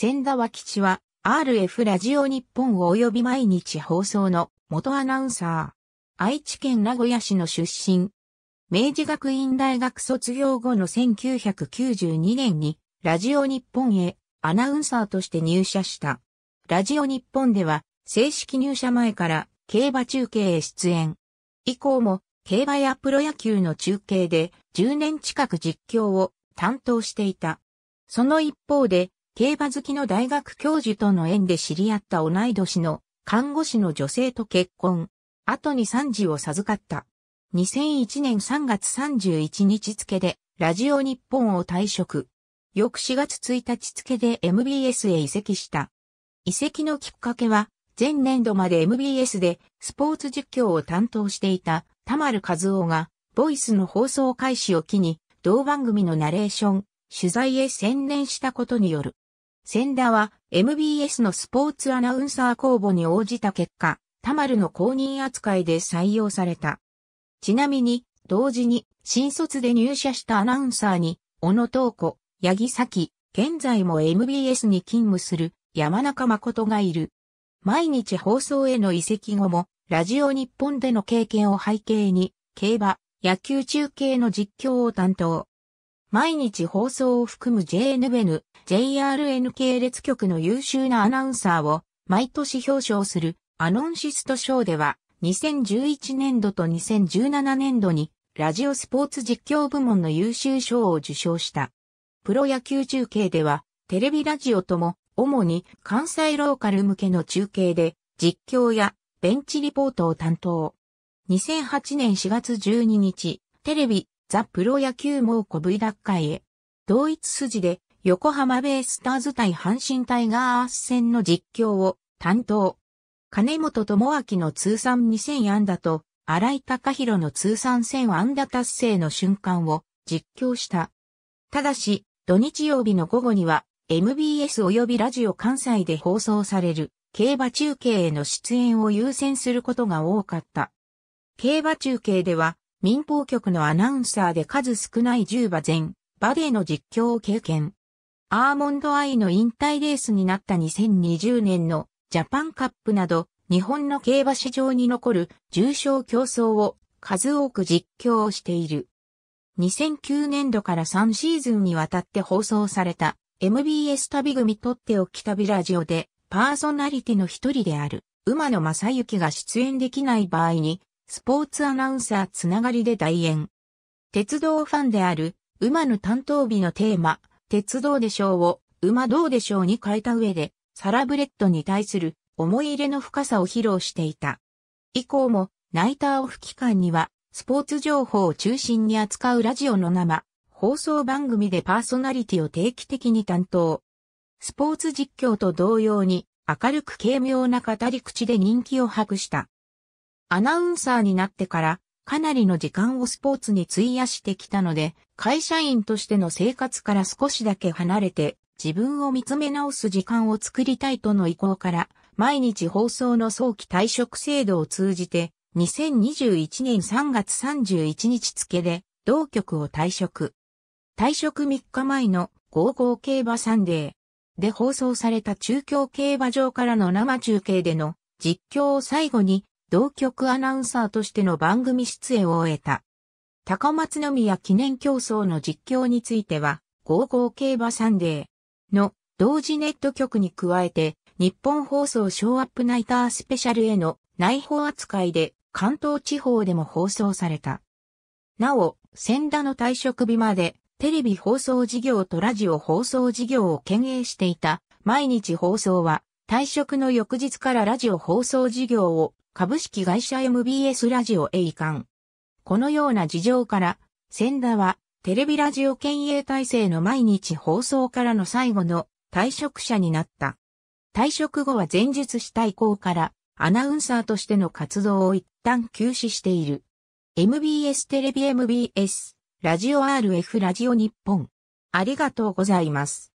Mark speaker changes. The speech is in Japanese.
Speaker 1: 千田和吉は RF ラジオ日本及び毎日放送の元アナウンサー。愛知県名古屋市の出身。明治学院大学卒業後の1992年にラジオ日本へアナウンサーとして入社した。ラジオ日本では正式入社前から競馬中継へ出演。以降も競馬やプロ野球の中継で10年近く実況を担当していた。その一方で競馬好きの大学教授との縁で知り合った同い年の看護師の女性と結婚。後に3児を授かった。2001年3月31日付でラジオ日本を退職。翌4月1日付で MBS へ移籍した。移籍のきっかけは、前年度まで MBS でスポーツ実況を担当していた田丸和夫が、ボイスの放送開始を機に、同番組のナレーション、取材へ専念したことによる。ン田は MBS のスポーツアナウンサー公募に応じた結果、タマルの公認扱いで採用された。ちなみに、同時に新卒で入社したアナウンサーに、小野東子、八木咲、現在も MBS に勤務する山中誠がいる。毎日放送への移籍後も、ラジオ日本での経験を背景に、競馬、野球中継の実況を担当。毎日放送を含む JNN、JRN 系列局の優秀なアナウンサーを毎年表彰するアノンシスト賞では2011年度と2017年度にラジオスポーツ実況部門の優秀賞を受賞した。プロ野球中継ではテレビラジオとも主に関西ローカル向けの中継で実況やベンチリポートを担当。2008年4月12日、テレビ、ザ・プロ野球猛虎 V 奪回へ。同一筋で、横浜ベイスターズ対阪神タイガース戦の実況を担当。金本智明の通算2000安打と、荒井隆弘の通算1000安打達成の瞬間を実況した。ただし、土日曜日の午後には、MBS 及びラジオ関西で放送される、競馬中継への出演を優先することが多かった。競馬中継では、民放局のアナウンサーで数少ない10馬前、バデーの実況を経験。アーモンドアイの引退レースになった2020年のジャパンカップなど、日本の競馬市場に残る重賞競争を数多く実況をしている。2009年度から3シーズンにわたって放送された MBS 旅組とっておき旅ラジオでパーソナリティの一人である馬野正幸が出演できない場合にスポーツアナウンサーつながりで代演。鉄道ファンである、馬の担当日のテーマ、鉄道でしょうを、馬どうでしょうに変えた上で、サラブレッドに対する思い入れの深さを披露していた。以降も、ナイターオフ期間には、スポーツ情報を中心に扱うラジオの生、放送番組でパーソナリティを定期的に担当。スポーツ実況と同様に、明るく軽妙な語り口で人気を博した。アナウンサーになってからかなりの時間をスポーツに費やしてきたので、会社員としての生活から少しだけ離れて、自分を見つめ直す時間を作りたいとの意向から、毎日放送の早期退職制度を通じて、2021年3月31日付で、同局を退職。退職3日前のゴー競馬サンデーで放送された中京競馬場からの生中継での実況を最後に同局アナウンサーとしての番組出演を終えた。高松宮記念競争の実況については、ゴー競馬サンデーの同時ネット局に加えて、日本放送ショーアップナイタースペシャルへの内包扱いで関東地方でも放送された。なお、仙田の退職日までテレビ放送事業とラジオ放送事業を兼営していた毎日放送は退職の翌日からラジオ放送事業を株式会社 MBS ラジオへ移管。このような事情から、ン田はテレビラジオ県営体制の毎日放送からの最後の退職者になった。退職後は前述した以降からアナウンサーとしての活動を一旦休止している。MBS テレビ MBS ラジオ RF ラジオ日本。ありがとうございます。